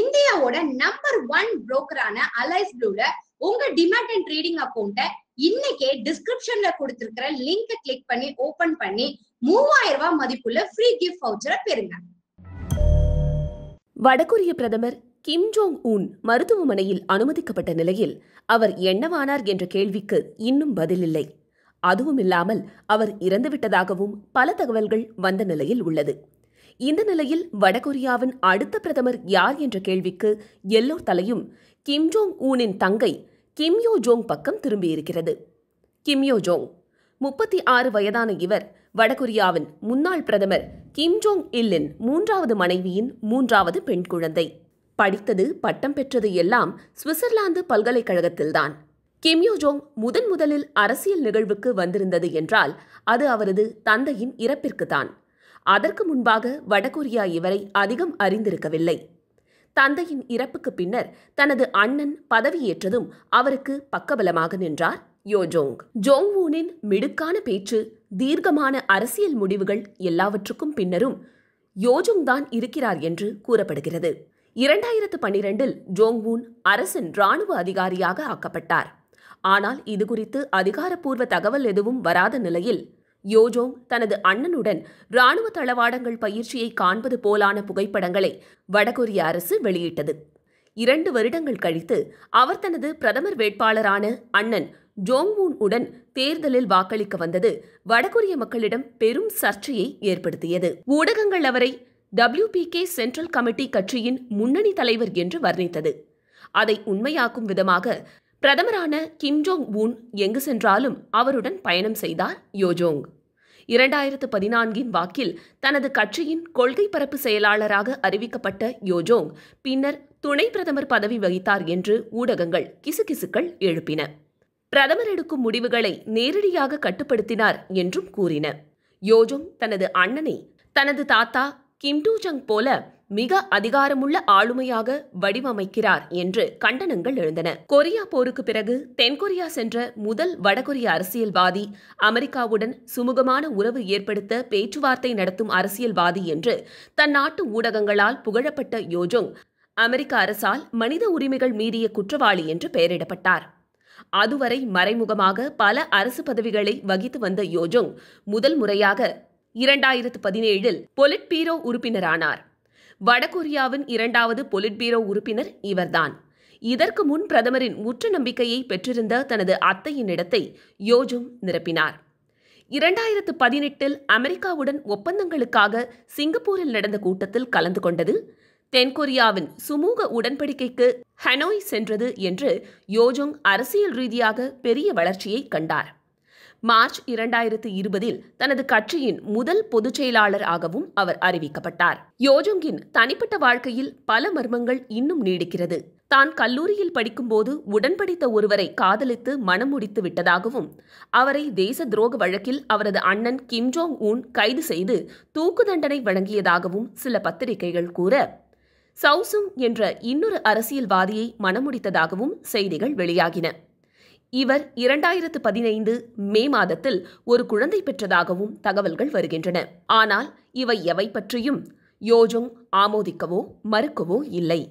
இந்தியாவோட number one புரோக்கரான Alice ப்ளூல உங்க டிமேட் அண்ட் ட்ரேடிங் அக்கௌண்ட்டை இன்னைக்கே டிஸ்கிரிப்ஷன்ல கொடுத்திருக்கிற லிங்க் கிளிக் பண்ணி ஓபன் பண்ணி மூவாயிரம் ரூபாய் மதிப்புள்ள ஃப்ரீ கிஃப்ட் வவுச்சரை பெறுங்க வடகொரிய பிரதமர் கிம் ஜோங் உன் மருத்துவமனையில் அனுமதிக்கப்பட்ட நிலையில் அவர் என்னவானார் என்ற கேள்விக்கு இன்னும் பதிலில்லை அதுவும் இல்லாமல் அவர் இறந்துவிட்டதாகவும் பல தகவல்கள் வந்த நிலையில் உள்ளது இந்த நிலையில் வடகொரியாவின் அடுத்த பிரதமர் யார் என்ற கேள்விக்கு எல்லோர் தலையும் கிம் ஜோங் ஊனின் தங்கை கிம் யோ ஜோங் பக்கம் திரும்பியிருக்கிறது கிம் யோ ஜோங் முப்பத்தி ஆறு வயதான இவர் வடகொரியாவின் முன்னாள் பிரதமர் கிம் ஜோங் இல்லின் மூன்றாவது மனைவியின் மூன்றாவது பெண் குழந்தை படித்தது பட்டம் பெற்றது எல்லாம் சுவிட்சர்லாந்து பல்கலைக்கழகத்தில்தான் கிம்யோ ஜோங் முதன் முதலில் அரசியல் நிகழ்வுக்கு வந்திருந்தது என்றால் அது அவரது தந்தையின் இறப்பிற்குத்தான் அதற்கு முன்பாக வடகொரியா இவரை அதிகம் அறிந்திருக்கவில்லை தந்தையின் இறப்புக்கு பின்னர் தனது அண்ணன் பதவியேற்றதும் அவருக்கு பக்கபலமாக நின்றார் யோஜோங் ஜோங் ஊனின் மிடுக்கான பேச்சு தீர்க்கமான அரசியல் முடிவுகள் எல்லாவற்றுக்கும் பின்னரும் யோஜோங் தான் இருக்கிறார் என்று கூறப்படுகிறது இரண்டாயிரத்து பன்னிரண்டில் ஜோங்வூன் அரசின் ராணுவ அதிகாரியாக ஆக்கப்பட்டார் ஆனால் இது குறித்து அதிகாரப்பூர்வ தகவல் எதுவும் வராத நிலையில் யோஜோங் தனது அண்ணனுடன் ராணுவ தளவாடங்கள் பயிற்சியை காண்பது போலான புகைப்படங்களை வடகொரிய அரசு வெளியிட்டது இரண்டு வருடங்கள் கழித்து அவர் தனது பிரதமர் வேட்பாளரான அண்ணன் ஜோங்மூன் உடன் தேர்தலில் வாக்களிக்க வந்தது வடகொரிய மக்களிடம் பெரும் சர்ச்சையை ஏற்படுத்தியது ஊடகங்கள் அவரை டபிள்யூபிகே சென்ட்ரல் கமிட்டி கட்சியின் முன்னணி தலைவர் என்று வர்ணித்தது அதை உண்மையாக்கும் விதமாக பிரதமரான கிம் ஜோங் ஊன் எங்கு சென்றாலும் அவருடன் பயணம் செய்தார் யோஜோங் இரண்டாயிரத்து பதினான்கின் வாக்கில் தனது கட்சியின் கொள்கை பரப்பு செயலாளராக அறிவிக்கப்பட்ட யோஜோங் பின்னர் துணை பிரதமர் பதவி வகித்தார் என்று ஊடகங்கள் கிசுகிசுக்கள் எழுப்பின பிரதமர் எடுக்கும் முடிவுகளை நேரடியாக கட்டுப்படுத்தினார் என்றும் கூறின யோஜோங் தனது அண்ணனை தனது தாத்தா கிம் டூ ஜங் போல மிக அதிகாரமுள்ள ஆளுமையாக வடிவமைக்கிறார் என்று கண்டனங்கள் எழுந்தன கொரியா போருக்கு பிறகு தென்கொரியா சென்ற முதல் வடகொரிய அரசியல்வாதி அமெரிக்காவுடன் சுமூகமான உறவு ஏற்படுத்த பேச்சுவார்த்தை நடத்தும் அரசியல்வாதி என்று தன் நாட்டு ஊடகங்களால் புகழப்பட்ட யோஜோங் அமெரிக்க அரசால் மனித உரிமைகள் மீறிய குற்றவாளி என்று பெயரிடப்பட்டார் அதுவரை மறைமுகமாக பல அரசு பதவிகளை வகித்து வந்த யோஜோங் முதல் முறையாக இரண்டாயிரத்து பதினேழில் பொலிட் பீரோ உறுப்பினரானார் வடகொரியாவின் இரண்டாவது பொலிட்பீரோ உறுப்பினர் இவர்தான் இதற்கு முன் பிரதமரின் உற்ற நம்பிக்கையை பெற்றிருந்த தனது அத்தையின் இடத்தை யோஜும் நிரப்பினார் இரண்டாயிரத்து பதினெட்டில் அமெரிக்காவுடன் ஒப்பந்தங்களுக்காக சிங்கப்பூரில் நடந்த கூட்டத்தில் கலந்து கொண்டது தென்கொரியாவின் சுமூக உடன்படிக்கைக்கு ஹனோய் சென்றது என்று யோஜுங் அரசியல் ரீதியாக பெரிய வளர்ச்சியை கண்டார் மார்ச் இரண்டாயிரத்து இருபதில் தனது கட்சியின் முதல் பொதுச் செயலாளராகவும் அவர் அறிவிக்கப்பட்டார் யோஜுங்கின் தனிப்பட்ட வாழ்க்கையில் பல மர்மங்கள் இன்னும் நீடிக்கிறது தான் கல்லூரியில் படிக்கும்போது உடன்படித்த ஒருவரை காதலித்து மனம் முடித்து விட்டதாகவும் அவரை தேச துரோக வழக்கில் அவரது அண்ணன் கிம் ஜோங் ஊன் கைது செய்து தூக்கு தண்டனை வழங்கியதாகவும் சில பத்திரிகைகள் கூற சவுசுங் என்ற இன்னொரு அரசியல்வாதியை மனமுடித்ததாகவும் செய்திகள் வெளியாகின இவர் இரண்டாயிரத்து பதினைந்து மே மாதத்தில் ஒரு குழந்தை பெற்றதாகவும் தகவல்கள் வருகின்றன ஆனால் இவை எவை பற்றியும் யோஜும் ஆமோதிக்கவோ மறுக்கவோ இல்லை